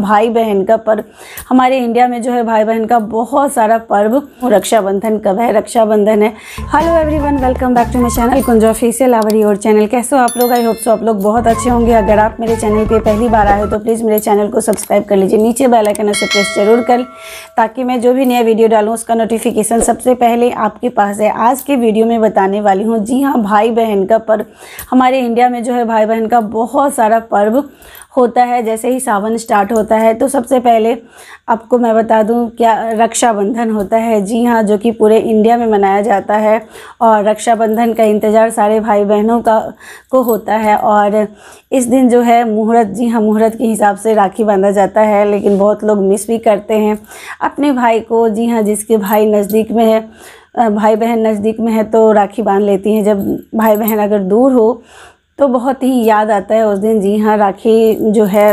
भाई बहन का पर्व हमारे इंडिया में जो है भाई बहन का बहुत सारा पर्व रक्षाबंधन कब है रक्षाबंधन है hello everyone welcome back to my channel Kunj official आवरी और चैनल कैसे हो आप लोग आई होप सो आप लोग बहुत अच्छे होंगे अगर आप मेरे चैनल पर पहली बार आए हो तो प्लीज़ मेरे चैनल को सब्सक्राइब कर लीजिए नीचे बेलाइकन से प्रेस जरूर कर ताकि मैं जो भी नया वीडियो डालूँ उसका नोटिफिकेशन सबसे पहले आपके पास है आज के वीडियो में बताने वाली हूँ जी हाँ भाई बहन का पर्व हमारे इंडिया में जो है भाई बहन का बहुत सारा पर्व होता है जैसे ही सावन स्टार्ट होता है तो सबसे पहले आपको मैं बता दूं क्या रक्षाबंधन होता है जी हाँ जो कि पूरे इंडिया में मनाया जाता है और रक्षाबंधन का इंतज़ार सारे भाई बहनों का को होता है और इस दिन जो है मुहूर्त जी हाँ मुहूर्त के हिसाब से राखी बांधा जाता है लेकिन बहुत लोग मिस भी करते हैं अपने भाई को जी हाँ जिसके भाई नज़दीक में है भाई बहन नज़दीक में है तो राखी बांध लेती हैं जब भाई बहन अगर दूर हो तो बहुत ही याद आता है उस दिन जी हाँ राखी जो है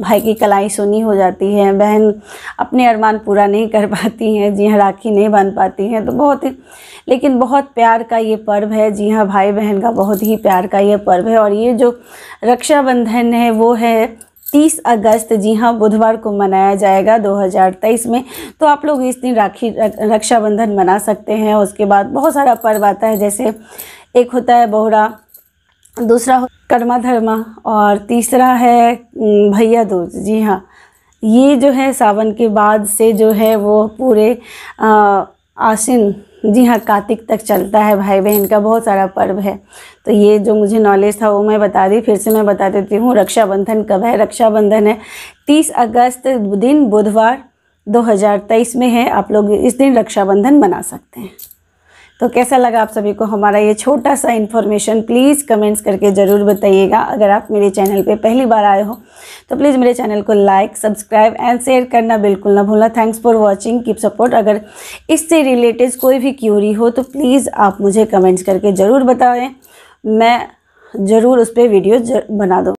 भाई की कलाई सुनी हो जाती है बहन अपने अरमान पूरा नहीं कर पाती हैं जी हाँ राखी नहीं बांध पाती हैं तो बहुत ही लेकिन बहुत प्यार का ये पर्व है जी हाँ भाई बहन का बहुत ही प्यार का ये पर्व है और ये जो रक्षाबंधन है वो है तीस अगस्त जी हाँ बुधवार को मनाया जाएगा 2023 में तो आप लोग इस दिन राखी रक्षाबंधन मना सकते हैं उसके बाद बहुत सारा पर्व आता है जैसे एक होता है बोहरा दूसरा कर्मा धर्मा और तीसरा है भैया दूज जी हाँ ये जो है सावन के बाद से जो है वो पूरे आसिन जी हाँ कार्तिक तक चलता है भाई बहन का बहुत सारा पर्व है तो ये जो मुझे नॉलेज था वो मैं बता दी फिर से मैं बता देती हूँ रक्षाबंधन कब है रक्षाबंधन है तीस अगस्त दिन बुधवार 2023 में है आप लोग इस दिन रक्षाबंधन मना सकते हैं तो कैसा लगा आप सभी को हमारा ये छोटा सा इन्फॉर्मेशन प्लीज़ कमेंट्स करके ज़रूर बताइएगा अगर आप मेरे चैनल पे पहली बार आए हो तो प्लीज़ मेरे चैनल को लाइक सब्सक्राइब एंड शेयर करना बिल्कुल ना भूलना thanks for watching keep support अगर इससे रिलेटेड कोई भी क्यूरी हो तो प्लीज़ आप मुझे कमेंट्स करके ज़रूर बताएँ मैं ज़रूर उस पर वीडियो बना दूँ